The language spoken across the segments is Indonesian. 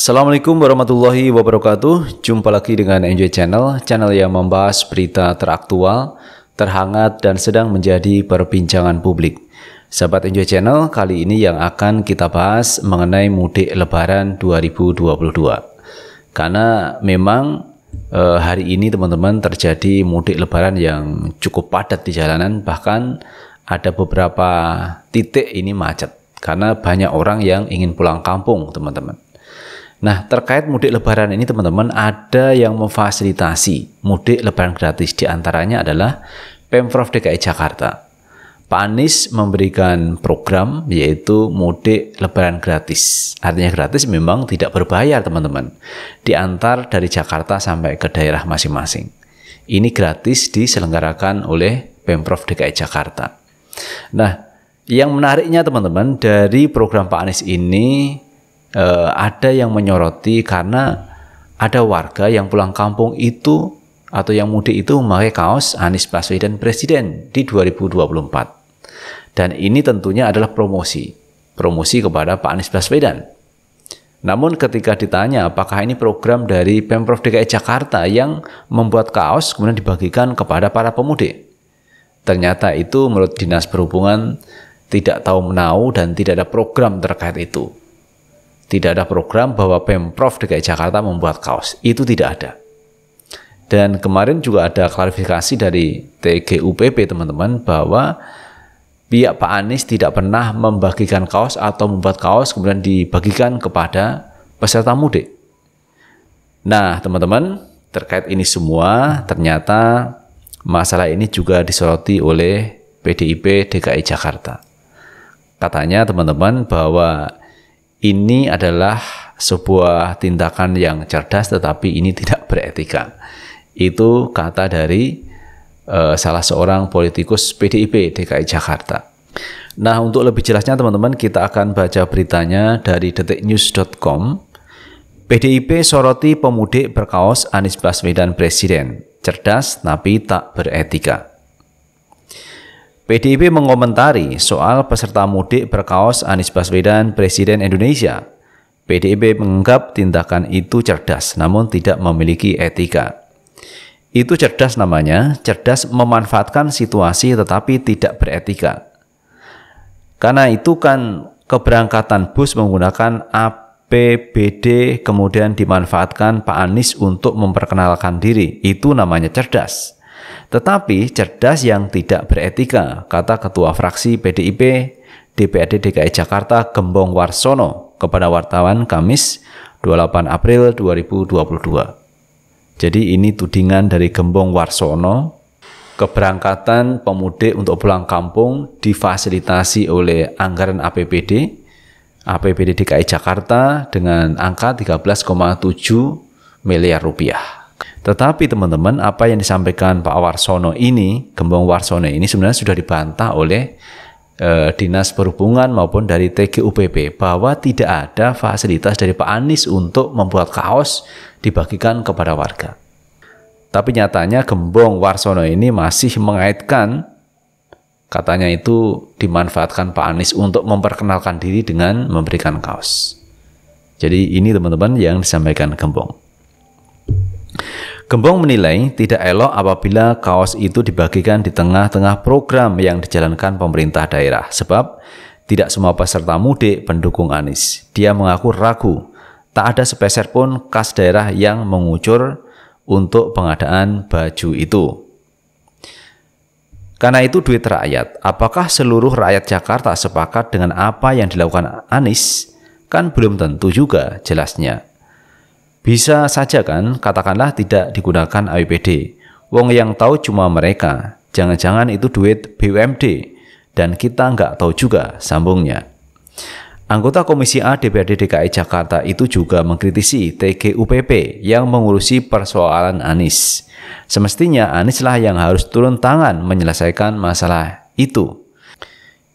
Assalamualaikum warahmatullahi wabarakatuh. Jumpa lagi dengan Enjoy Channel, channel yang membahas berita teraktual, terhangat, dan sedang menjadi perbincangan publik. Sahabat Enjoy Channel, kali ini yang akan kita bahas mengenai mudik lebaran 2022. Karena memang eh, hari ini teman-teman terjadi mudik lebaran yang cukup padat di jalanan, bahkan ada beberapa titik ini macet. Karena banyak orang yang ingin pulang kampung, teman-teman. Nah, terkait mudik lebaran ini teman-teman ada yang memfasilitasi mudik lebaran gratis diantaranya adalah Pemprov DKI Jakarta. Pak Anies memberikan program yaitu mudik lebaran gratis. Artinya gratis memang tidak berbayar teman-teman. Diantar dari Jakarta sampai ke daerah masing-masing. Ini gratis diselenggarakan oleh Pemprov DKI Jakarta. Nah, yang menariknya teman-teman dari program Pak Anies ini Eh, ada yang menyoroti karena ada warga yang pulang kampung itu atau yang mudik itu memakai kaos Anies Baswedan Presiden di 2024. Dan ini tentunya adalah promosi, promosi kepada Pak Anies Baswedan. Namun ketika ditanya apakah ini program dari Pemprov DKI Jakarta yang membuat kaos kemudian dibagikan kepada para pemudik. Ternyata itu menurut Dinas Perhubungan tidak tahu menau dan tidak ada program terkait itu. Tidak ada program bahwa Pemprov DKI Jakarta membuat kaos. Itu tidak ada. Dan kemarin juga ada klarifikasi dari TGUPP teman-teman bahwa pihak Pak Anies tidak pernah membagikan kaos atau membuat kaos kemudian dibagikan kepada peserta mudik. Nah, teman-teman, terkait ini semua ternyata masalah ini juga disoroti oleh PDIP DKI Jakarta. Katanya teman-teman bahwa ini adalah sebuah tindakan yang cerdas tetapi ini tidak beretika. Itu kata dari uh, salah seorang politikus PDIP DKI Jakarta. Nah, untuk lebih jelasnya teman-teman kita akan baca beritanya dari detiknews.com. PDIP soroti pemudik berkaos Anies Baswedan Presiden. Cerdas tapi tak beretika. PDIP mengomentari soal peserta mudik berkaos Anies Baswedan Presiden Indonesia. PDIP menganggap tindakan itu cerdas namun tidak memiliki etika. Itu cerdas namanya, cerdas memanfaatkan situasi tetapi tidak beretika. Karena itu kan keberangkatan bus menggunakan APBD kemudian dimanfaatkan Pak Anies untuk memperkenalkan diri. Itu namanya cerdas. Tetapi cerdas yang tidak beretika, kata Ketua Fraksi PDIP DPRD DKI Jakarta Gembong Warsono kepada wartawan Kamis 28 April 2022. Jadi ini tudingan dari Gembong Warsono keberangkatan pemudik untuk pulang kampung difasilitasi oleh anggaran APBD APBD DKI Jakarta dengan angka 13,7 miliar rupiah. Tetapi teman-teman, apa yang disampaikan Pak Warsono ini, Gembong Warsono ini sebenarnya sudah dibantah oleh eh, Dinas Perhubungan maupun dari TGUPP bahwa tidak ada fasilitas dari Pak Anies untuk membuat kaos dibagikan kepada warga. Tapi nyatanya Gembong Warsono ini masih mengaitkan katanya itu dimanfaatkan Pak Anies untuk memperkenalkan diri dengan memberikan kaos. Jadi ini teman-teman yang disampaikan Gembong. Gembong menilai tidak elok apabila kaos itu dibagikan di tengah-tengah program yang dijalankan pemerintah daerah, sebab tidak semua peserta mudik pendukung Anies. Dia mengaku ragu, tak ada sepeser pun kas daerah yang mengucur untuk pengadaan baju itu. Karena itu duit rakyat, apakah seluruh rakyat Jakarta sepakat dengan apa yang dilakukan Anies? Kan belum tentu juga jelasnya. Bisa saja kan, katakanlah tidak digunakan APBD. Wong yang tahu cuma mereka. Jangan-jangan itu duit BUMD. Dan kita nggak tahu juga, sambungnya. Anggota Komisi A DPRD DKI Jakarta itu juga mengkritisi TGUPP yang mengurusi persoalan Anies. Semestinya lah yang harus turun tangan menyelesaikan masalah itu.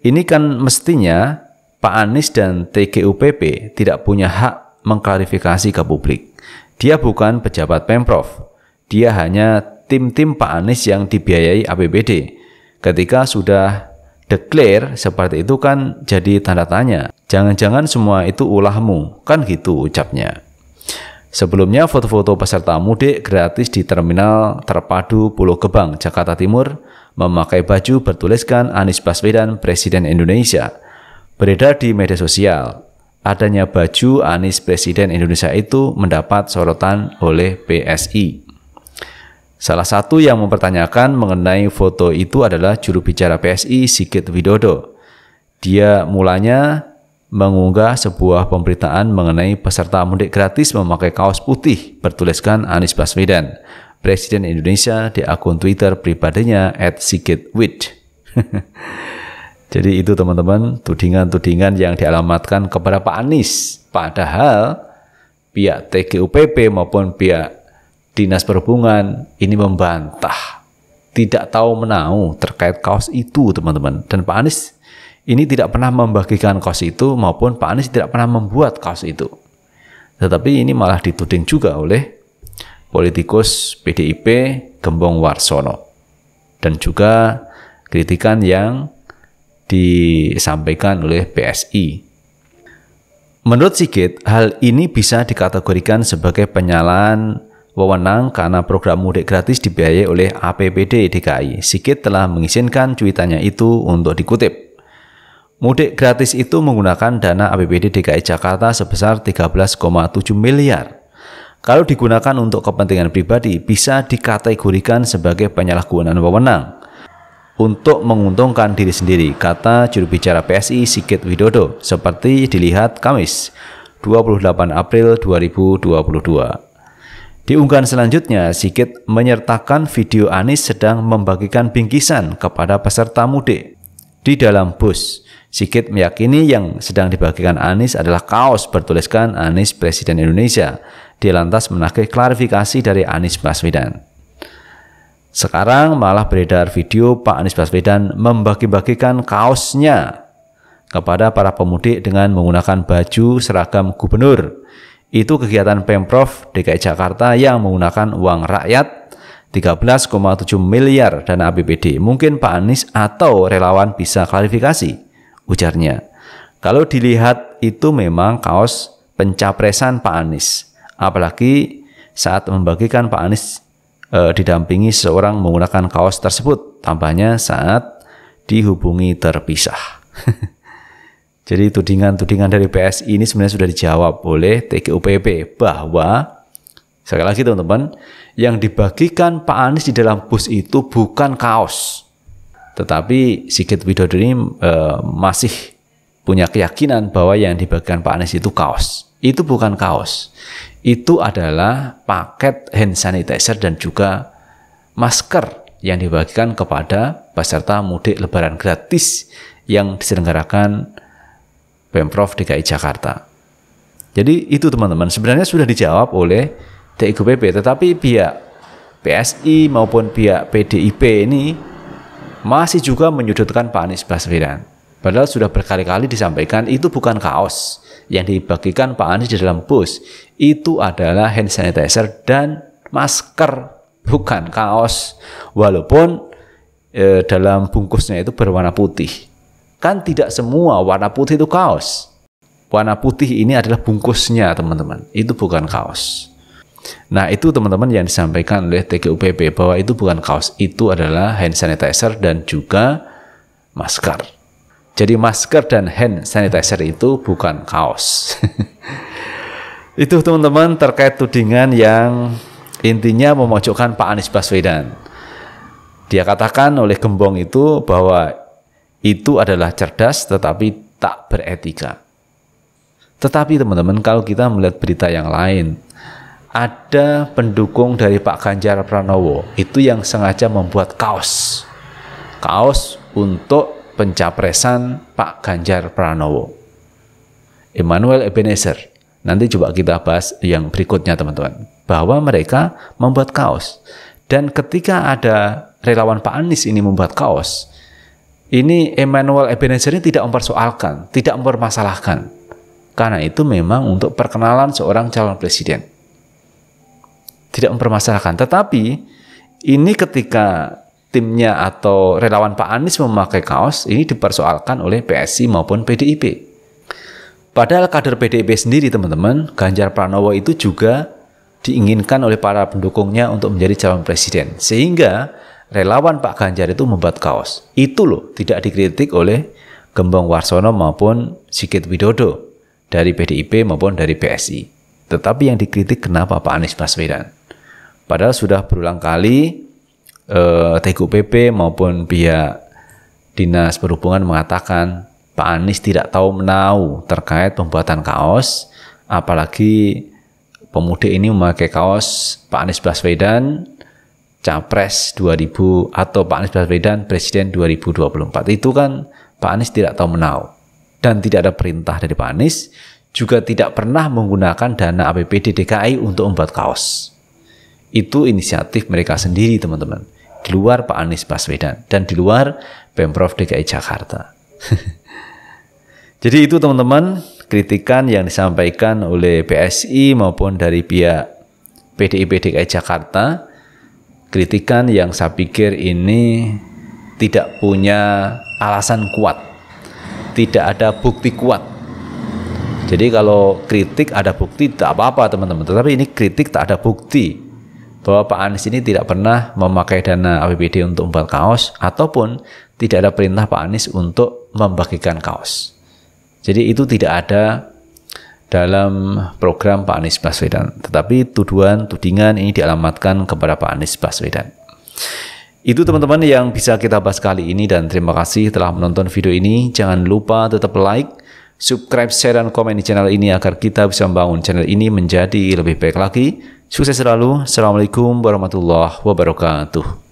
Ini kan mestinya Pak Anies dan TGUPP tidak punya hak mengklarifikasi ke publik. Dia bukan pejabat Pemprov. Dia hanya tim-tim Pak Anies yang dibiayai APBD. Ketika sudah declare seperti itu kan jadi tanda tanya. Jangan-jangan semua itu ulahmu, kan gitu ucapnya. Sebelumnya foto-foto peserta mudik gratis di terminal terpadu Pulau Gebang, Jakarta Timur memakai baju bertuliskan Anies Baswedan Presiden Indonesia beredar di media sosial adanya baju Anies Presiden Indonesia itu mendapat sorotan oleh PSI. Salah satu yang mempertanyakan mengenai foto itu adalah juru bicara PSI Sigit Widodo. Dia mulanya mengunggah sebuah pemberitaan mengenai peserta mudik gratis memakai kaos putih bertuliskan Anies Baswedan, Presiden Indonesia di akun Twitter pribadinya @sigitwid. Jadi itu teman-teman tudingan-tudingan yang dialamatkan kepada Pak Anies. Padahal pihak TGUPP maupun pihak Dinas Perhubungan ini membantah. Tidak tahu menau terkait kaos itu teman-teman. Dan Pak Anies ini tidak pernah membagikan kaos itu maupun Pak Anies tidak pernah membuat kaos itu. Tetapi ini malah dituding juga oleh politikus PDIP Gembong Warsono. Dan juga kritikan yang disampaikan oleh PSI. Menurut Sigit, hal ini bisa dikategorikan sebagai penyalahan wewenang karena program mudik gratis dibiayai oleh APBD DKI. Sigit telah mengizinkan cuitannya itu untuk dikutip. Mudik gratis itu menggunakan dana APBD DKI Jakarta sebesar 13,7 miliar. Kalau digunakan untuk kepentingan pribadi, bisa dikategorikan sebagai penyalahgunaan wewenang untuk menguntungkan diri sendiri, kata juru bicara PSI Sigit Widodo, seperti dilihat Kamis, 28 April 2022. Di unggahan selanjutnya, Sigit menyertakan video Anies sedang membagikan bingkisan kepada peserta mudik di dalam bus. Sigit meyakini yang sedang dibagikan Anies adalah kaos bertuliskan Anies Presiden Indonesia. Dia lantas menagih klarifikasi dari Anies Baswedan. Sekarang malah beredar video Pak Anies Baswedan membagi-bagikan kaosnya kepada para pemudik dengan menggunakan baju seragam gubernur. Itu kegiatan Pemprov DKI Jakarta yang menggunakan uang rakyat 13,7 miliar dana APBD. Mungkin Pak Anies atau relawan bisa klarifikasi, ujarnya. Kalau dilihat itu memang kaos pencapresan Pak Anies. Apalagi saat membagikan Pak Anies e, didampingi seorang menggunakan kaos tersebut. Tambahnya saat dihubungi terpisah. Jadi tudingan-tudingan dari PSI ini sebenarnya sudah dijawab oleh TGUPP bahwa sekali lagi teman-teman, yang dibagikan Pak Anies di dalam bus itu bukan kaos. Tetapi Sigit Widodo ini e, masih punya keyakinan bahwa yang dibagikan Pak Anies itu kaos. Itu bukan kaos itu adalah paket hand sanitizer dan juga masker yang dibagikan kepada peserta mudik lebaran gratis yang diselenggarakan Pemprov DKI Jakarta. Jadi itu teman-teman sebenarnya sudah dijawab oleh TIKPP tetapi pihak PSI maupun pihak PDIP ini masih juga menyudutkan Pak Anies Baswedan. Padahal sudah berkali-kali disampaikan itu bukan kaos yang dibagikan Pak Anies di dalam bus. Itu adalah hand sanitizer dan masker, bukan kaos. Walaupun e, dalam bungkusnya itu berwarna putih. Kan tidak semua warna putih itu kaos. Warna putih ini adalah bungkusnya, teman-teman. Itu bukan kaos. Nah, itu teman-teman yang disampaikan oleh TGUPP bahwa itu bukan kaos, itu adalah hand sanitizer dan juga masker. Jadi masker dan hand sanitizer itu bukan kaos. itu teman-teman terkait tudingan yang intinya memojokkan Pak Anies Baswedan. Dia katakan oleh Gembong itu bahwa itu adalah cerdas tetapi tak beretika. Tetapi teman-teman kalau kita melihat berita yang lain, ada pendukung dari Pak Ganjar Pranowo itu yang sengaja membuat kaos. Kaos untuk pencapresan Pak Ganjar Pranowo. Emmanuel Ebenezer. Nanti coba kita bahas yang berikutnya teman-teman. Bahwa mereka membuat kaos. Dan ketika ada relawan Pak Anies ini membuat kaos, ini Emmanuel Ebenezer ini tidak mempersoalkan, tidak mempermasalahkan. Karena itu memang untuk perkenalan seorang calon presiden. Tidak mempermasalahkan. Tetapi ini ketika timnya atau relawan Pak Anies memakai kaos ini dipersoalkan oleh PSI maupun PDIP. Padahal kader PDIP sendiri teman-teman, Ganjar Pranowo itu juga diinginkan oleh para pendukungnya untuk menjadi calon presiden. Sehingga relawan Pak Ganjar itu membuat kaos. Itu loh tidak dikritik oleh Gembong Warsono maupun Sigit Widodo dari PDIP maupun dari PSI. Tetapi yang dikritik kenapa Pak Anies Baswedan? Padahal sudah berulang kali eh, Tegu maupun pihak Dinas Perhubungan mengatakan Pak Anies tidak tahu menau terkait pembuatan kaos, apalagi pemudik ini memakai kaos Pak Anies Baswedan Capres 2000 atau Pak Anies Baswedan Presiden 2024. Itu kan Pak Anies tidak tahu menau dan tidak ada perintah dari Pak Anies juga tidak pernah menggunakan dana APBD DKI untuk membuat kaos. Itu inisiatif mereka sendiri, teman-teman di luar Pak Anies Baswedan dan di luar Pemprov DKI Jakarta. Jadi itu teman-teman kritikan yang disampaikan oleh PSI maupun dari pihak PDIP DKI Jakarta. Kritikan yang saya pikir ini tidak punya alasan kuat. Tidak ada bukti kuat. Jadi kalau kritik ada bukti tak apa-apa teman-teman. Tetapi ini kritik tak ada bukti bahwa Pak Anies ini tidak pernah memakai dana APBD untuk membuat kaos ataupun tidak ada perintah Pak Anies untuk membagikan kaos. Jadi itu tidak ada dalam program Pak Anies Baswedan. Tetapi tuduhan, tudingan ini dialamatkan kepada Pak Anies Baswedan. Itu teman-teman yang bisa kita bahas kali ini dan terima kasih telah menonton video ini. Jangan lupa tetap like, subscribe, share, dan komen di channel ini agar kita bisa membangun channel ini menjadi lebih baik lagi. Sukses selalu. Assalamualaikum warahmatullahi wabarakatuh.